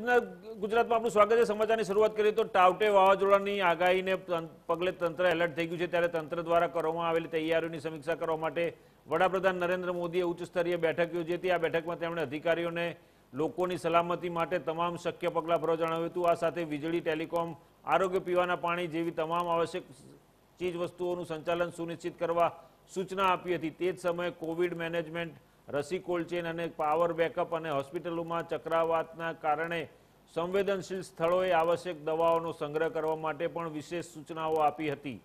ગુજરાતમાં આપણું સ્વાગત છે સમાચારની શરૂઆત કરીએ તો ટાવટે વાવાઝોડાની આગાહીને પગલે તંત્ર એલર્ટ થઈ ગયું છે ત્યારે તંત્ર દ્વારા કરવામાં આવેલી તૈયારીઓની સમીક્ષા કરવા માટે વડાપ્રધાન નરેન્દ્ર મોદીએ ઉચ્ચ સ્તરીય બેઠક યોજી હતી આ બેઠકમાં તેમણે અધિકારીઓને લોકોની સલામતી માટે તમામ શક્ય પગલાં ભરવા જણાવ્યું હતું આ સાથે વીજળી ટેલિકોમ આરોગ્ય પીવાના પાણી જેવી તમામ આવશ્યક ચીજવસ્તુઓનું સંચાલન સુનિશ્ચિત કરવા સૂચના આપી હતી તે જ સમયે કોવિડ મેનેજમેન્ટ રસી કોલ્ડચેન અને પાવર બેકઅપ અને હોસ્પિટલોમાં ચક્રાવાતના કારણે સંવેદનશીલ સ્થળોએ આવશ્યક દવાઓનો સંગ્રહ કરવા માટે પણ વિશેષ સૂચનાઓ આપી હતી